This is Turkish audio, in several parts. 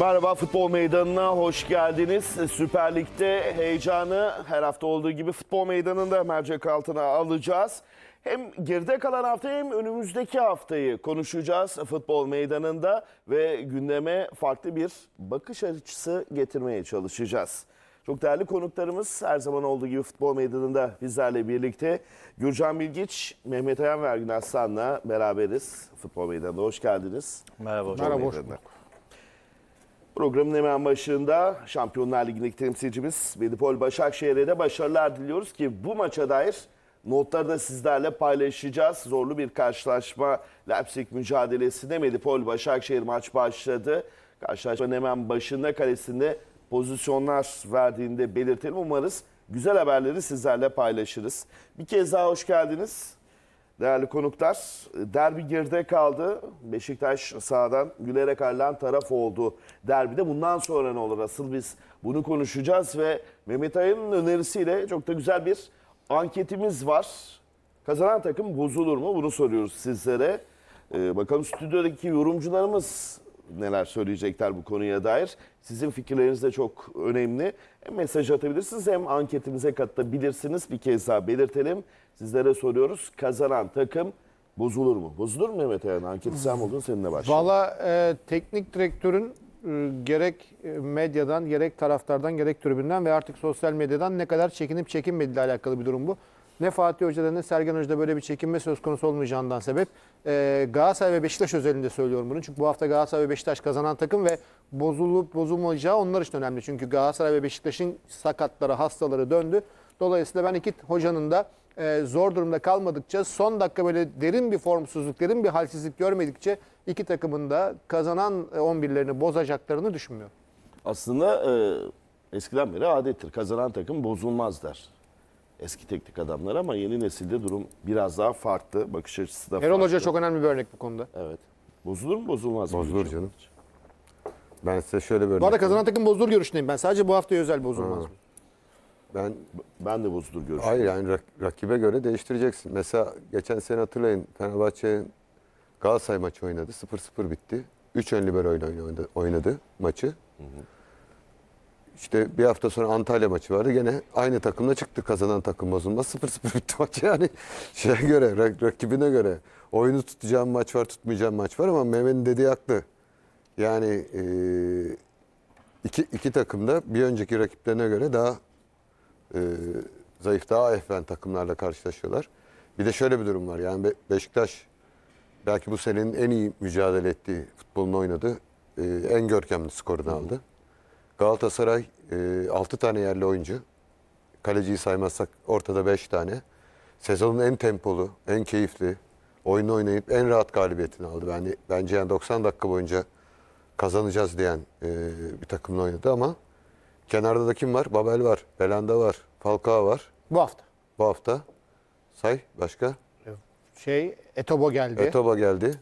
Merhaba futbol meydanına hoş geldiniz. Süper Lig'de heyecanı her hafta olduğu gibi futbol meydanında mercek altına alacağız. Hem geride kalan hafta hem önümüzdeki haftayı konuşacağız futbol meydanında ve gündeme farklı bir bakış açısı getirmeye çalışacağız. Çok değerli konuklarımız her zaman olduğu gibi futbol meydanında bizlerle birlikte. Gürcan Bilgiç, Mehmet Ayan ve Ergün Aslan'la beraberiz futbol meydanında. Hoş geldiniz. Merhaba. Futbol Merhaba, hoş bulduk. Programın hemen başında Şampiyonlar Ligi'ndeki temsilcimiz Medipol Başakşehir'e de başarılar diliyoruz ki bu maça dair notları da sizlerle paylaşacağız. Zorlu bir karşılaşma Leipzig mücadelesinde Medipol Başakşehir maç başladı. Karşılaşmanın hemen başında kalesinde pozisyonlar verdiğinde belirtelim. Umarız güzel haberleri sizlerle paylaşırız. Bir kez daha hoş geldiniz. Değerli konuklar, derbi geride kaldı. Beşiktaş sağdan gülerek ayrılan taraf oldu derbide. Bundan sonra ne olur? Asıl biz bunu konuşacağız ve Mehmet Ayın önerisiyle çok da güzel bir anketimiz var. Kazanan takım bozulur mu? Bunu soruyoruz sizlere. Ee, bakalım stüdyodaki yorumcularımız neler söyleyecekler bu konuya dair. Sizin fikirleriniz de çok önemli. Hem mesaj atabilirsiniz hem anketimize katılabilirsiniz. Bir kez daha belirtelim. Sizlere soruyoruz. Kazanan takım bozulur mu? Bozulur mu Mehmet Eren? Anketi sen buldun seninle başlayalım. Valla e, teknik direktörün e, gerek e, medyadan, gerek taraftardan, gerek tribünden ve artık sosyal medyadan ne kadar çekinip çekinmediğiyle alakalı bir durum bu ne Fatih Hoca'da ne Sergen Hoca'da böyle bir çekinme söz konusu olmayacağından sebep e, Galatasaray ve Beşiktaş özelinde söylüyorum bunu. Çünkü bu hafta Galatasaray ve Beşiktaş kazanan takım ve bozulup bozulmayacağı onlar için önemli. Çünkü Galatasaray ve Beşiktaş'ın sakatları, hastaları döndü. Dolayısıyla ben iki hocanın da e, zor durumda kalmadıkça son dakika böyle derin bir formsuzluk, derin bir halsizlik görmedikçe iki takımın da kazanan 11'lerini e, bozacaklarını düşünmüyorum. Aslında e, eskiden beri adettir. Kazanan takım bozulmaz der eski teknik adamlar ama yeni nesilde durum biraz daha farklı. Bakış açısı da farklı. Erol Hoca çok önemli bir örnek bu konuda. Evet. Bozulur mu bozulmaz mı? Bozulur canım. Ben size şöyle bir örnek Bu arada kazanan takım bozulur görüşündeyim ben. Sadece bu haftaya özel bozulmaz mı? Ben ben de bozulur görüşüm. Hayır yani rak, rakibe göre değiştireceksin. Mesela geçen sene hatırlayın Fenerbahçe Galatasaray maçı oynadı. 0-0 bitti. 3 ön libero oynadı, oynadı maçı. Hı hı işte bir hafta sonra Antalya maçı vardı. Gene aynı takımla çıktı kazanan takım bozulmaz. 0-0 bitti maç yani. Şeye göre, rak, rakibine göre. Oyunu tutacağım maç var, tutmayacağım maç var ama Mehmet'in dediği haklı. Yani e, iki, iki takım da bir önceki rakiplerine göre daha e, zayıf, daha efven takımlarla karşılaşıyorlar. Bir de şöyle bir durum var. Yani Be Beşiktaş belki bu senenin en iyi mücadele ettiği futbolunu oynadı. E, en görkemli skorunu aldı. Galatasaray e, tane yerli oyuncu. Kaleciyi saymazsak ortada 5 tane. Sezonun en tempolu, en keyifli, oyunu oynayıp en rahat galibiyetini aldı. Yani bence yani 90 dakika boyunca kazanacağız diyen e, bir takımla oynadı ama kenarda da kim var? Babel var, Belanda var, Falcao var. Bu hafta. Bu hafta. Say başka. Şey Etobo geldi. Etobo geldi.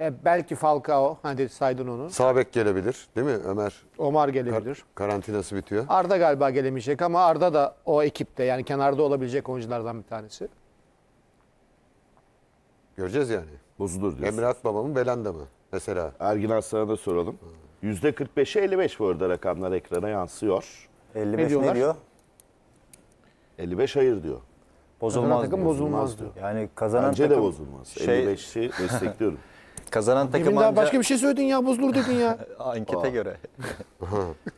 E, belki Falcao, hani saydın onu. Sabek gelebilir değil mi Ömer? Omar gelebilir. Kar karantinası bitiyor. Arda galiba gelemeyecek ama Arda da o ekipte yani kenarda olabilecek oyunculardan bir tanesi. Göreceğiz yani. Bozulur diyorsun. Emre Akbaba mı Belanda mı mesela? Ergin Aslan'a da soralım. %45'e 55 bu arada rakamlar ekrana yansıyor. 55 ne, ne diyor? 55 hayır diyor. Bozulmaz, takım bozulmaz diyor. Yani kazanan Bence de bozulmaz. Şey, 55'i destekliyorum. Kazanan takım Demin daha başka bir şey söyledin ya bozulur dedin ya. ankete göre.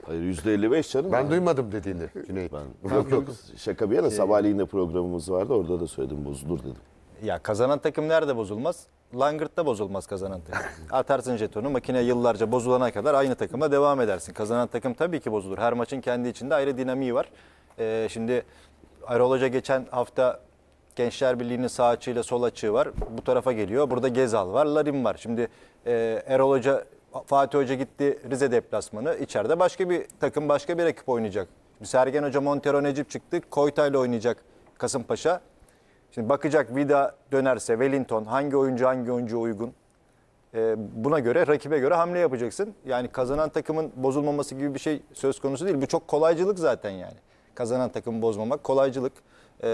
Hayır yüzde 55 canım. Ben duymadım dediğini Cüneyt. Ben, yok yok şaka bir yana şey- sabahleyin de programımız vardı orada da söyledim bozulur dedim. Ya kazanan takım nerede bozulmaz? Langırt'ta bozulmaz kazanan takım. Atarsın jetonu makine yıllarca bozulana kadar aynı takımla devam edersin. Kazanan takım tabii ki bozulur. Her maçın kendi içinde ayrı dinamiği var. Ee, şimdi Erol Hoca geçen hafta Gençler Birliği'nin sağ açığıyla sol açığı var. Bu tarafa geliyor. Burada Gezal var, Larin var. Şimdi e, Erol Hoca, Fatih Hoca gitti Rize deplasmanı. İçeride başka bir takım, başka bir ekip oynayacak. Şimdi Sergen Hoca, Montero, Necip çıktı. Koyta ile oynayacak Kasımpaşa. Şimdi bakacak Vida dönerse, Wellington hangi oyuncu hangi oyuncu uygun? E, buna göre, rakibe göre hamle yapacaksın. Yani kazanan takımın bozulmaması gibi bir şey söz konusu değil. Bu çok kolaycılık zaten yani. Kazanan takımı bozmamak kolaycılık. E,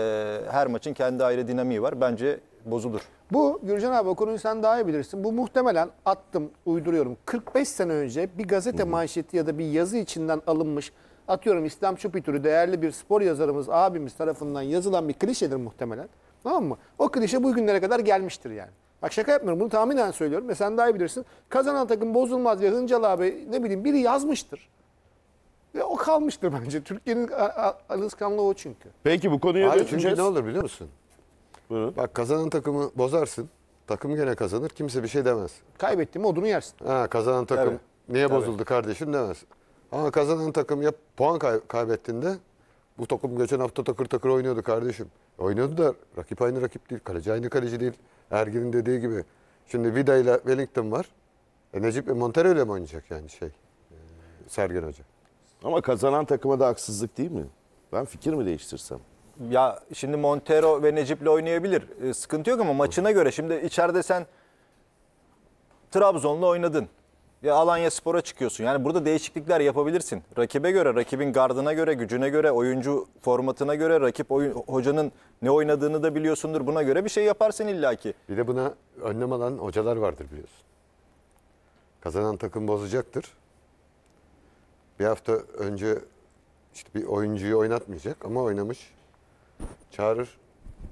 her maçın kendi ayrı dinamiği var. Bence bozulur. Bu Gürcan abi o konuyu sen daha iyi bilirsin. Bu muhtemelen attım uyduruyorum. 45 sene önce bir gazete manşeti ya da bir yazı içinden alınmış atıyorum İslam Çupitür'ü değerli bir spor yazarımız abimiz tarafından yazılan bir klişedir muhtemelen. Tamam mı? O klişe bu günlere kadar gelmiştir yani. Bak şaka yapmıyorum bunu tahminen söylüyorum ve sen daha iyi bilirsin. Kazanan takım bozulmaz ve Hıncal abi ne bileyim biri yazmıştır. Ve o kalmıştır bence. Türkiye'nin alışkanlığı o çünkü. Peki bu konuya Hayır, döneceğiz. Çünkü ne olur biliyor musun? Buyurun. Bak kazanan takımı bozarsın. Takım gene kazanır. Kimse bir şey demez. Kaybettim odunu yersin. Ha, kazanan takım Tabii. niye Tabii. bozuldu kardeşim demez. Ama kazanan takım ya puan kay kaybettiğinde bu takım geçen hafta takır takır oynuyordu kardeşim. Oynuyordu da rakip aynı rakip değil. Kaleci aynı kaleci değil. Ergin'in dediği gibi. Şimdi Vida ile Wellington var. E, Necip Montero ile mi oynayacak yani şey? E, Sergen Hoca. Ama kazanan takıma da haksızlık değil mi? Ben fikir mi değiştirsem? Ya şimdi Montero ve Necip'le oynayabilir. E, sıkıntı yok ama maçına göre. Şimdi içeride sen Trabzon'la oynadın. Ya Alanya Spor'a çıkıyorsun. Yani burada değişiklikler yapabilirsin. Rakibe göre, rakibin gardına göre, gücüne göre, oyuncu formatına göre, rakip oyun, hocanın ne oynadığını da biliyorsundur. Buna göre bir şey yaparsın illaki. Bir de buna önlem alan hocalar vardır biliyorsun. Kazanan takım bozacaktır. Bir hafta önce işte bir oyuncuyu oynatmayacak ama oynamış. Çağırır.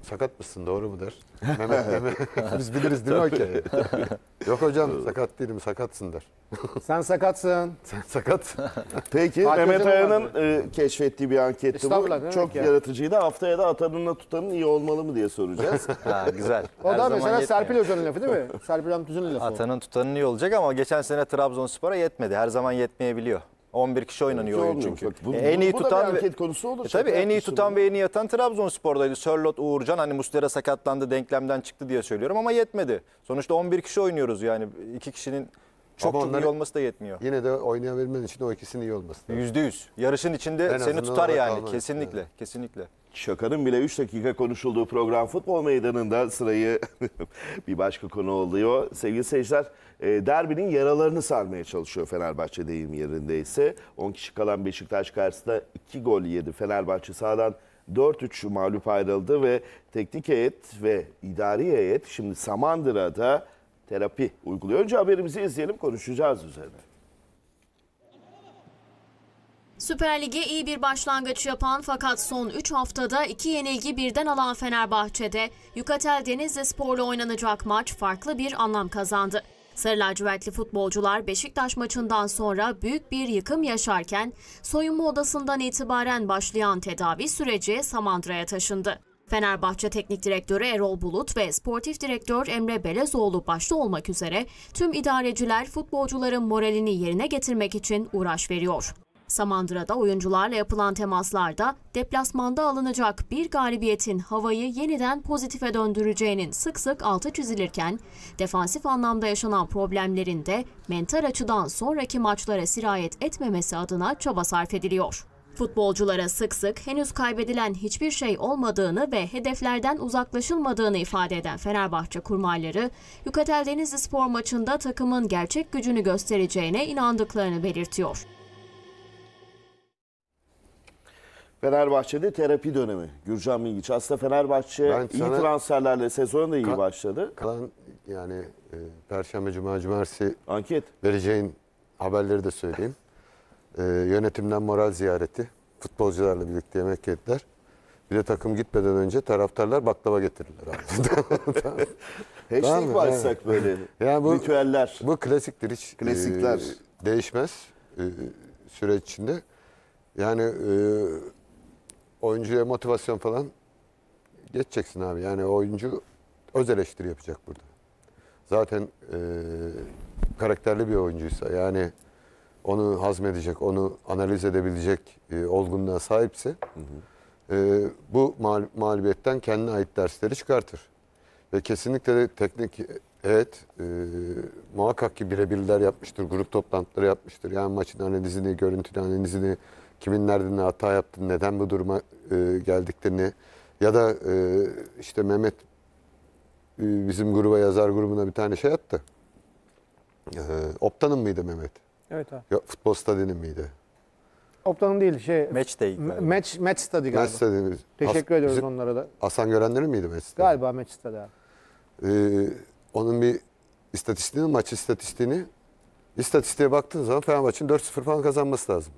Sakat mısın doğru mu der. Mehmet Mehmet. Biz biliriz değil mi o ki? Yok hocam sakat değilim sakatsın der. Sen sakatsın. Sen sakat. Peki Mehmet edemem Aya'nın e, keşfettiği bir anketti bu. Çok ya? yaratıcıydı. Haftaya da atanınla tutanın iyi olmalı mı diye soracağız. Ha, güzel. O Her da mesela yetmiyor. Serpil Hoca'nın lafı değil mi? Serpil Hamdüz'ün lafı. Atanın tutanın iyi olacak ama geçen sene Trabzonspor'a yetmedi. Her zaman yetmeyebiliyor. 11 kişi oynanıyor oyun çünkü. Bak, bu, e, en iyi bu da tutan bir ve- konusu olur. E tabii en iyi yapmışsın tutan bunu. ve en iyi yatan Trabzonspor'daydı. Sörlot, Uğurcan hani Muslera sakatlandı, denklemden çıktı diye söylüyorum ama yetmedi. Sonuçta 11 kişi oynuyoruz yani. iki kişinin çok Ama çok onları- iyi olması da yetmiyor. Yine de oynayabilmen için o ikisinin iyi olması lazım. %100. Yarışın içinde En seni tutar yani kalmaz. kesinlikle, kesinlikle şakanın bile 3 dakika konuşulduğu program futbol meydanında sırayı bir başka konu oluyor. Sevgili seyirciler e, derbinin yaralarını sarmaya çalışıyor Fenerbahçe deyim yerindeyse. 10 kişi kalan Beşiktaş karşısında 2 gol yedi. Fenerbahçe sahadan 4-3 mağlup ayrıldı ve teknik heyet ve idari heyet şimdi Samandıra'da terapi uyguluyor. Önce haberimizi izleyelim konuşacağız üzerine. Süper Lig'e iyi bir başlangıç yapan fakat son 3 haftada 2 yenilgi birden alan Fenerbahçe'de Yukatel Denizli Spor'la oynanacak maç farklı bir anlam kazandı. Sarı lacivertli futbolcular Beşiktaş maçından sonra büyük bir yıkım yaşarken soyunma odasından itibaren başlayan tedavi süreci Samandıra'ya taşındı. Fenerbahçe Teknik Direktörü Erol Bulut ve Sportif Direktör Emre Belezoğlu başta olmak üzere tüm idareciler futbolcuların moralini yerine getirmek için uğraş veriyor. Samandıra'da oyuncularla yapılan temaslarda deplasmanda alınacak bir galibiyetin havayı yeniden pozitife döndüreceğinin sık sık altı çizilirken, defansif anlamda yaşanan problemlerin de mental açıdan sonraki maçlara sirayet etmemesi adına çaba sarf ediliyor. Futbolculara sık sık henüz kaybedilen hiçbir şey olmadığını ve hedeflerden uzaklaşılmadığını ifade eden Fenerbahçe kurmayları, Yukatel Denizli spor maçında takımın gerçek gücünü göstereceğine inandıklarını belirtiyor. Fenerbahçe'de terapi dönemi. Gürcan Bilgiç. Aslında Fenerbahçe iyi transferlerle sezonu da iyi Ka- başladı. Kalan yani e, Perşembe, Cuma, Cumartesi Anket. vereceğin haberleri de söyleyeyim. E, yönetimden moral ziyareti. Futbolcularla birlikte yemek yediler. Bir de takım gitmeden önce taraftarlar baklava getirdiler. abi. Tamam Hashtag başsak böyle. Ya bu- Ritüeller. Bu klasiktir hiç. E, Klasikler. e, değişmez e, süreç içinde. Yani e, oyuncuya motivasyon falan geçeceksin abi. Yani oyuncu öz eleştiri yapacak burada. Zaten e, karakterli bir oyuncuysa yani onu hazmedecek, onu analiz edebilecek e, olgunluğa sahipse hı hı. E, bu mal, mağlubiyetten kendine ait dersleri çıkartır. Ve kesinlikle de teknik evet e, muhakkak ki birebirler yapmıştır, grup toplantıları yapmıştır. Yani maçın analizini, görüntülü analizini, kimin nerede ne hata yaptı? neden bu duruma e, geldiklerini ya da e, işte Mehmet e, bizim gruba, yazar grubuna bir tane şey attı. E, Optan'ın mıydı Mehmet? Evet abi. Yok, futbol stadyumun mıydı? Optan'ın değil şey. Match day. galiba. Match, match study galiba. Match stadyumu. Teşekkür As- ediyoruz bizim- onlara da. Hasan Görenleri miydi Match stadyumu? Galiba match stadyum. abi. E, onun bir istatistiğini, maç istatistiğini istatistiğe baktığın zaman Fenerbahçe'nin 4-0 falan kazanması lazım.